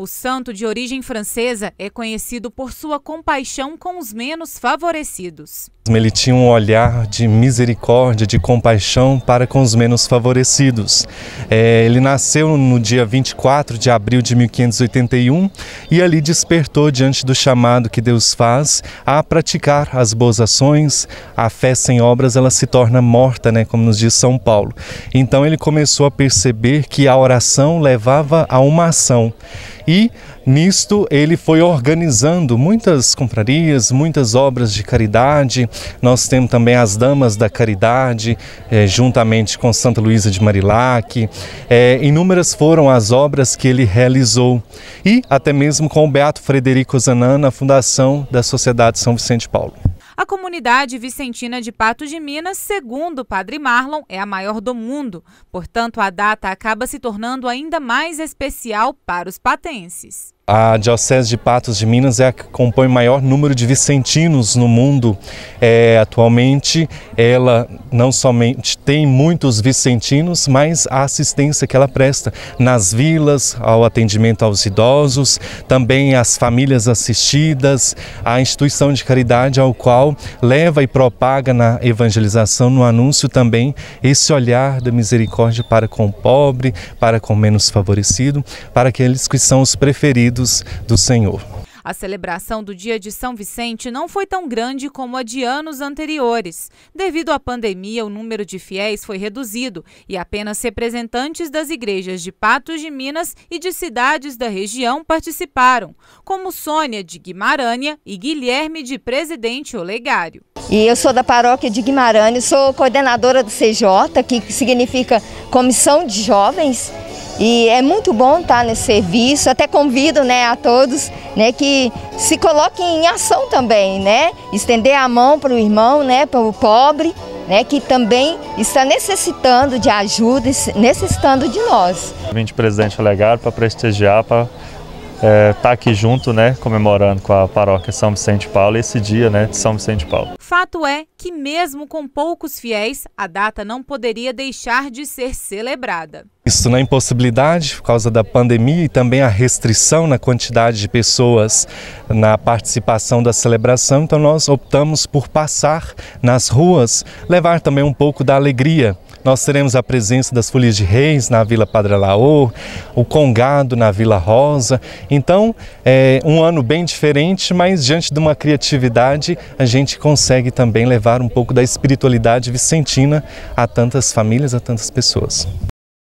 O santo, de origem francesa, é conhecido por sua compaixão com os menos favorecidos. Ele tinha um olhar de misericórdia, de compaixão para com os menos favorecidos. É, ele nasceu no dia 24 de abril de 1581 e ali despertou diante do chamado que Deus faz a praticar as boas ações. A fé sem obras ela se torna morta, né, como nos diz São Paulo. Então ele começou a perceber que a oração levava a uma ação e Nisto, ele foi organizando muitas confrarias, muitas obras de caridade. Nós temos também as Damas da Caridade, eh, juntamente com Santa Luísa de Marilac. Eh, inúmeras foram as obras que ele realizou. E até mesmo com o Beato Frederico Zanana, na fundação da Sociedade São Vicente Paulo. A comunidade vicentina de Patos de Minas, segundo o padre Marlon, é a maior do mundo. Portanto, a data acaba se tornando ainda mais especial para os patenses. A Diocese de Patos de Minas é a que compõe o maior número de vicentinos no mundo. É, atualmente, ela não somente tem muitos vicentinos, mas a assistência que ela presta nas vilas, ao atendimento aos idosos, também às famílias assistidas, à instituição de caridade ao qual leva e propaga na evangelização, no anúncio também, esse olhar da misericórdia para com o pobre, para com o menos favorecido, para aqueles que são os preferidos do Senhor. A celebração do Dia de São Vicente não foi tão grande como a de anos anteriores. Devido à pandemia, o número de fiéis foi reduzido e apenas representantes das igrejas de Patos de Minas e de cidades da região participaram, como Sônia de Guimarães e Guilherme de Presidente Olegário. E eu sou da paróquia de Guimarães, sou coordenadora do CJ, que significa Comissão de Jovens e é muito bom estar nesse serviço. Até convido né, a todos né, que se coloquem em ação também, né? Estender a mão para o irmão, né, para o pobre, né, que também está necessitando de ajuda, necessitando de nós. Vim de presidente legado para prestigiar, para é, tá aqui junto, né, comemorando com a paróquia São Vicente Paulo esse dia, né, de São Vicente Paulo. Fato é que mesmo com poucos fiéis, a data não poderia deixar de ser celebrada. Isso na impossibilidade por causa da pandemia e também a restrição na quantidade de pessoas na participação da celebração, então nós optamos por passar nas ruas, levar também um pouco da alegria nós teremos a presença das Folhas de Reis na Vila Padre Laô, o Congado na Vila Rosa. Então, é um ano bem diferente, mas diante de uma criatividade, a gente consegue também levar um pouco da espiritualidade vicentina a tantas famílias, a tantas pessoas.